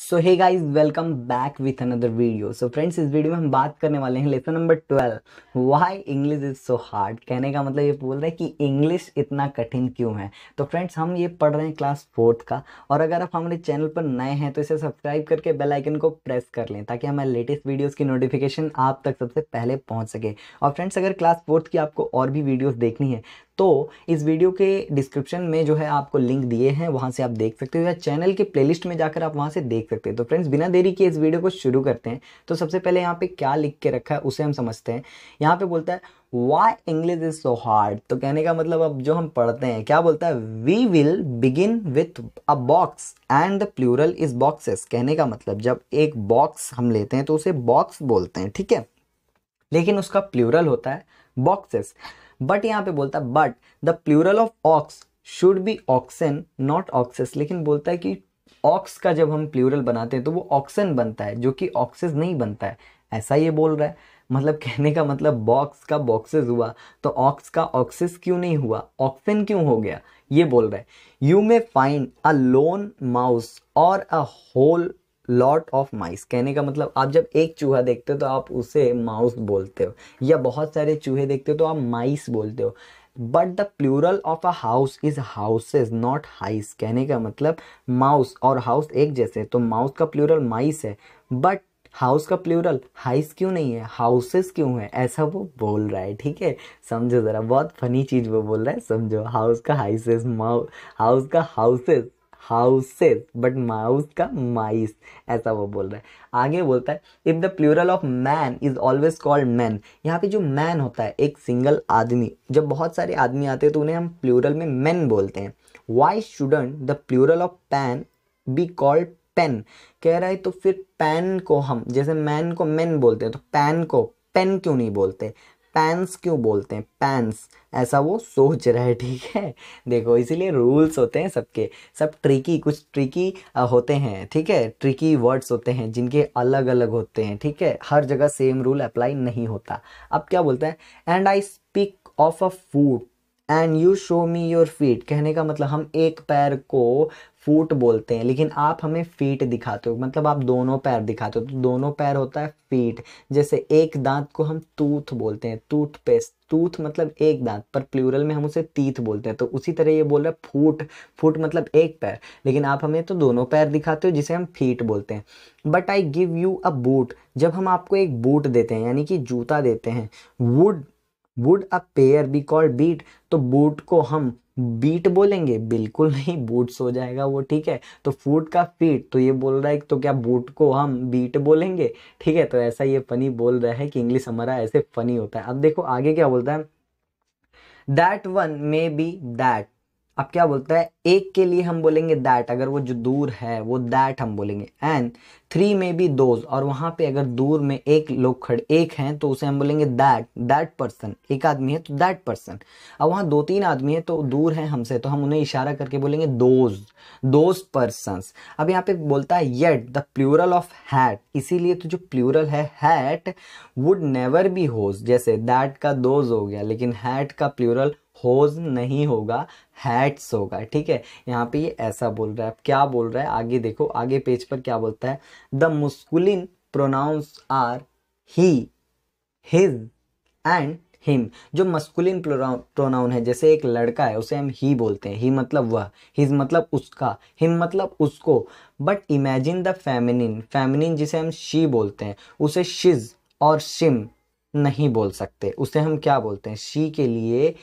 so hey guys welcome back with another video so friends इस video में हम बात करने वाले हैं lesson number twelve why English is so hard कहने का मतलब ये बोल रहे हैं कि इंग्लिश इतना कठिन क्यों है तो फ्रेंड्स हम ये पढ़ रहे हैं क्लास फोर्थ का और अगर आप हमारे चैनल पर नए हैं तो इसे सब्सक्राइब करके बेल आइकन को प्रेस कर लें ताकि हमारे लेटेस्ट वीडियोज़ की नोटिफिकेशन आप तक सबसे पहले पहुँच सके और फ्रेंड्स अगर क्लास फोर्थ की आपको और भी वीडियोज़ देखनी है तो इस वीडियो के डिस्क्रिप्शन में जो है आपको लिंक दिए हैं वहां से आप देख सकते हो या चैनल के प्लेलिस्ट में जाकर आप वहां से देख सकते हैं तो फ्रेंड्स बिना देरी के इस वीडियो को शुरू करते हैं तो सबसे पहले यहाँ पे क्या लिख के रखा है उसे हम समझते हैं यहाँ पे बोलता है why English is so hard तो कहने का मतलब अब जो हम पढ़ते हैं क्या बोलता है we will begin with a box and the plural is boxes कहने का मतलब जब एक बॉक्स हम लेते हैं तो उसे बॉक्स बोलते हैं ठीक है लेकिन उसका प्लूरल होता है बॉक्सेस बट यहाँ पे बोलता है but the plural of ox should be oxen not oxes लेकिन बोलता है कि ऑक्स का जब हम प्लूरल बनाते हैं तो वो ऑक्सन बनता है जो कि ऑक्सेस नहीं बनता है ऐसा ये बोल रहा है मतलब कहने का मतलब बॉक्स का बॉक्सेस हुआ तो ऑक्स का ऑक्सेस क्यों नहीं हुआ ऑक्सन क्यों हो गया ये बोल रहा है you may find a lone mouse और a whole lot of mice कहने का मतलब आप जब एक चूहा देखते हो तो आप उसे माउस बोलते हो या बहुत सारे चूहे देखते हो तो आप माइस बोलते हो but the plural of a house is houses not hice कहने का मतलब माउस और हाउस एक जैसे तो माउस का प्लूरल माइस है बट हाउस का प्लूरल हाइस क्यों नहीं है हाउसेस क्यों है ऐसा वो बोल रहा है ठीक है समझो ज़रा बहुत फनी चीज़ वो बोल रहा है समझो हाउस का हाइसेस हाउस का हाउसेस हाउसेस बट माउस का माइस ऐसा वो बोल रहा है आगे बोलता है if the plural of man is always called men यहाँ पे जो मैन होता है एक सिंगल आदमी जब बहुत सारे आदमी आते हैं तो उन्हें हम प्लूरल में मैन बोलते हैं why shouldn't the plural of pan be called pen कह रहा है तो फिर पैन को हम जैसे मैन को मैन बोलते हैं तो पैन को पेन क्यों नहीं बोलते पैंस क्यों बोलते हैं पैंस ऐसा वो सोच रहा है ठीक है देखो इसीलिए रूल्स होते हैं सबके सब ट्रिकी कुछ ट्रिकी होते हैं ठीक है ट्रिकी वर्ड्स होते हैं जिनके अलग अलग होते हैं ठीक है हर जगह सेम रूल अप्लाई नहीं होता अब क्या बोलते हैं and I speak of a foot and you show me your feet कहने का मतलब हम एक पैर को फूट बोलते हैं लेकिन आप हमें फीट दिखाते हो मतलब आप दोनों पैर दिखाते हो तो दोनों पैर होता है फीट जैसे एक दांत को हम टूथ बोलते हैं पेस्ट टूथ मतलब एक दांत पर प्लूरल में हम उसे तीथ बोलते हैं तो उसी तरह ये बोल रहा है फूट फूट मतलब एक पैर लेकिन आप हमें तो दोनों पैर दिखाते हो जिसे हम फीट बोलते हैं but I give you a boot जब हम आपको एक बूट देते हैं यानी कि जूता देते हैं would would a pair be called beet तो बूट को हम बीट बोलेंगे बिल्कुल नहीं बूट्स हो जाएगा वो ठीक है तो फूट का फीट तो ये बोल रहा है तो क्या बूट को हम बीट बोलेंगे ठीक है तो ऐसा ये फनी बोल रहा है कि इंग्लिश हमारा ऐसे फनी होता है अब देखो आगे क्या बोलता है that one may be that अब क्या बोलता है एक के लिए हम बोलेंगे दैट अगर वो जो दूर है वो दैट हम बोलेंगे एंड थ्री में भी दोज और वहां पे अगर दूर में एक लोग खड़े एक हैं तो उसे हम बोलेंगे दैट दैट पर्सन एक आदमी है तो दैट पर्सन अब वहाँ दो तीन आदमी है तो दूर है हमसे तो हम उन्हें इशारा करके बोलेंगे दोज दोज पर्सन अब यहाँ पे बोलता है yet the plural of hat इसीलिए तो जो प्लूरल है hat would never be hose जैसे दैट का दोज हो गया लेकिन हैट का प्लूरल होज नहीं होगा हैट्स होगा ठीक है यहाँ पे ये ऐसा बोल रहा है अब क्या बोल रहा है आगे देखो आगे पेज पर क्या बोलता है the masculine pronouns are he his and him जो मस्कुलिन प्रोनाउन है जैसे एक लड़का है उसे हम ही बोलते हैं ही मतलब वह हिज मतलब उसका हिम मतलब उसको but imagine the feminine feminine जिसे हम शी बोलते हैं उसे शिज और शिम नहीं बोल सकते उसे हम क्या बोलते हैं शी के लिए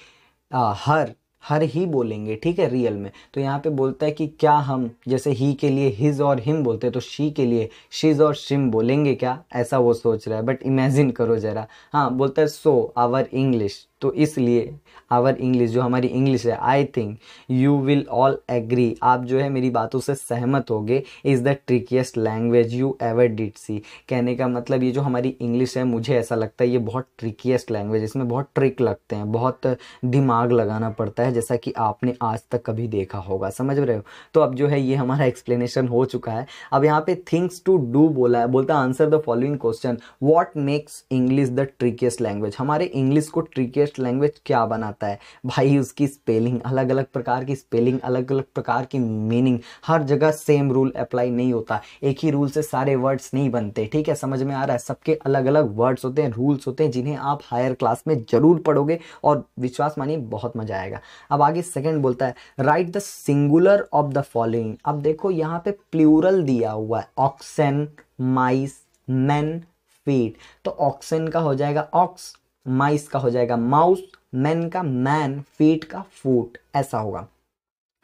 आ, हर हर ही बोलेंगे ठीक है रियल में तो यहाँ पे बोलता है कि क्या हम जैसे ही के लिए हिज और हिम बोलते हैं तो शी के लिए शिज और शिम बोलेंगे क्या ऐसा वो सोच रहा है बट इमेजिन करो ज़रा हाँ बोलता है सो आवर इंग्लिश तो इसलिए आवर इंग्लिश जो हमारी इंग्लिश है I think you will all agree आप जो है मेरी बातों से सहमत हो गए is the trickiest language you ever did see कहने का मतलब ये जो हमारी इंग्लिश है मुझे ऐसा लगता है ये बहुत ट्रिकीएस्ट लैंग्वेज इसमें बहुत ट्रिक लगते हैं बहुत दिमाग लगाना पड़ता है जैसा कि आपने आज तक कभी देखा होगा समझ रहे हो तो अब जो है ये हमारा एक्सप्लेनेशन हो चुका है अब यहाँ पे थिंग्स टू डू बोला है बोलता answer the following question what makes English the trickiest language हमारे इंग्लिश को ट्रिकीएस्ट बेस्ट लैंग्वेज क्या बनाता है भाई उसकी स्पेलिंग अलग अलग प्रकार की स्पेलिंग अलग अलग प्रकार की मीनिंग हर जगह सेम रूल अप्लाई नहीं होता एक ही रूल से सारे वर्ड्स नहीं बनते ठीक है समझ में आ रहा है सबके अलग अलग वर्ड्स होते हैं रूल्स होते हैं जिन्हें आप हायर क्लास में जरूर पढ़ोगे और विश्वास मानिए बहुत मजा आएगा अब आगे सेकेंड बोलता है write the singular of the following अब देखो यहाँ पे प्लूरल दिया हुआ है ऑक्सन माइस मैन फीट तो ऑक्सन का हो जाएगा ऑक्स माइस का हो जाएगा माउस मैन का मैन फीट का फूट ऐसा होगा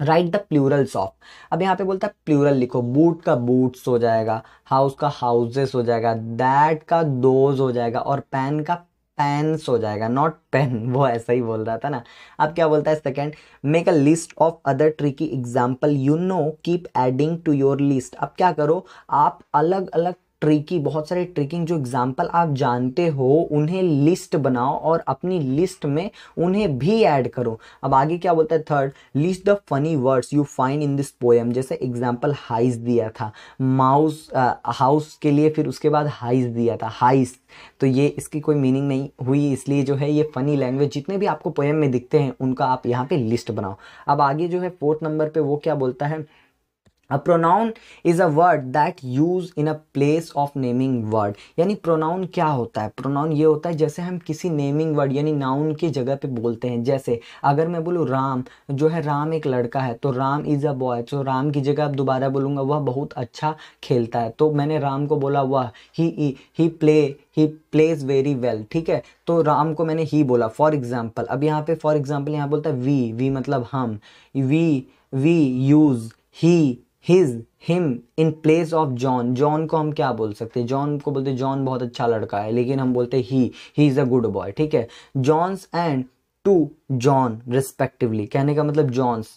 राइट द प्लूरल्स ऑफ अब यहाँ पे बोलता है प्लूरल लिखो बूट का बूट्स हो जाएगा हाउस का हाउसेस हो जाएगा दैट का दोज हो जाएगा और पैन का पैंस हो जाएगा नॉट पेन वो ऐसा ही बोल रहा था ना अब क्या बोलता है second make a list of other tricky example you know keep adding to your list अब क्या करो आप अलग अलग ट्रिकी बहुत सारे ट्रिकिंग जो एग्जाम्पल आप जानते हो उन्हें लिस्ट बनाओ और अपनी लिस्ट में उन्हें भी ऐड करो अब आगे क्या बोलता है third list the funny words you find in this poem जैसे एग्जाम्पल हाइस दिया था माउस हाउस uh, के लिए फिर उसके बाद हाइस दिया था हाइस तो ये इसकी कोई मीनिंग नहीं हुई इसलिए जो है ये फ़नी लैंग्वेज जितने भी आपको पोएम में दिखते हैं उनका आप यहाँ पे लिस्ट बनाओ अब आगे जो है फोर्थ नंबर पे वो क्या बोलता है a pronoun is a word that use in a place of naming word यानी प्रोनाउन क्या होता है प्रोनाउन ये होता है जैसे हम किसी नेमिंग वर्ड यानी नाउन की जगह पे बोलते हैं जैसे अगर मैं बोलूँ राम जो है राम एक लड़का है तो राम इज़ अ बॉय तो राम की जगह आप दोबारा बोलूँगा वह बहुत अच्छा खेलता है तो मैंने राम को बोला वह he he play he plays very well ठीक है तो राम को मैंने ही बोला फॉर एग्जाम्पल अब यहाँ पे फॉर एग्जाम्पल यहाँ बोलता है वी वी मतलब हम we we use he his him in place of John John को हम क्या बोल सकते हैं जॉन को बोलते जॉन बहुत अच्छा लड़का है लेकिन हम बोलते he he is a good boy ठीक है John's and to John respectively कहने का मतलब जॉन्स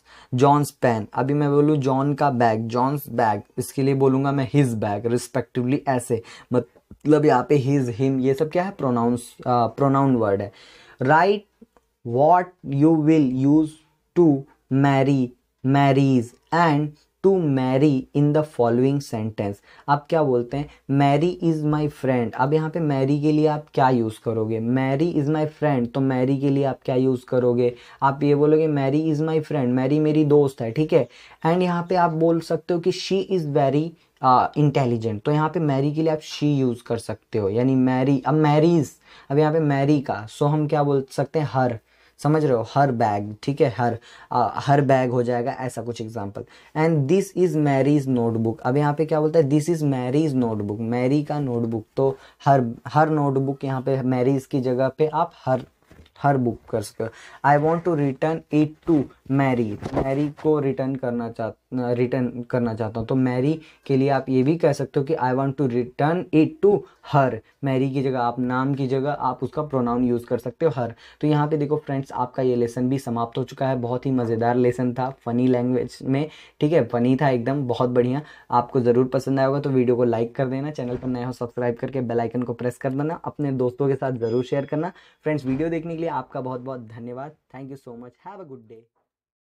जॉन्स पेन अभी मैं बोलूँ जॉन का बैग जॉन्स बैग इसके लिए बोलूँगा मैं हिज बैग रिस्पेक्टिवली ऐसे मतलब यहाँ पे हिज हिम ये सब क्या है प्रोनाउंस प्रोनाउन वर्ड है right what you will use to Mary Mary's and to Mary in the following sentence आप क्या बोलते हैं मैरी इज़ माई फ्रेंड अब यहाँ पे मैरी के लिए आप क्या यूज़ करोगे मैरी इज़ माई फ्रेंड तो मैरी के लिए आप क्या यूज़ करोगे आप ये बोलोगे Mary is my friend Mary मेरी दोस्त है ठीक है एंड यहाँ पे आप बोल सकते हो कि शी इज़ वेरी इंटेलिजेंट तो यहाँ पे मैरी के लिए आप शी यूज़ कर सकते हो यानी मैरी अब मैरीज अब यहाँ पे मैरी का सो हम क्या बोल सकते हैं हर समझ रहे हो हर बैग ठीक है हर आ, हर बैग हो जाएगा ऐसा कुछ example and this is Mary's notebook अब यहाँ पे क्या बोलता है this is Mary's notebook Mary का नोटबुक तो हर हर नोटबुक यहाँ पे मैरीज की जगह पे आप हर हर बुक कर सकते हो I want to return it to Mary Mary को रिटर्न करना चाह रिटर्न करना चाहता हूँ तो मैरी के लिए आप ये भी कह सकते हो कि I want to return it to her Mary की जगह आप नाम की जगह आप उसका प्रोनाउन यूज़ कर सकते हो हर तो यहाँ पे देखो फ्रेंड्स आपका ये लेसन भी समाप्त हो चुका है बहुत ही मज़ेदार लेसन था फ़नी लैंग्वेज में ठीक है फ़नी था एकदम बहुत बढ़िया आपको ज़रूर पसंद आया होगा तो वीडियो को लाइक कर देना चैनल पर नया हो सब्सक्राइब करके बेलाइकन को प्रेस कर देना अपने दोस्तों के साथ ज़रूर शेयर करना फ्रेंड्स वीडियो देखने के लिए आपका बहुत बहुत धन्यवाद thank you so much have a good day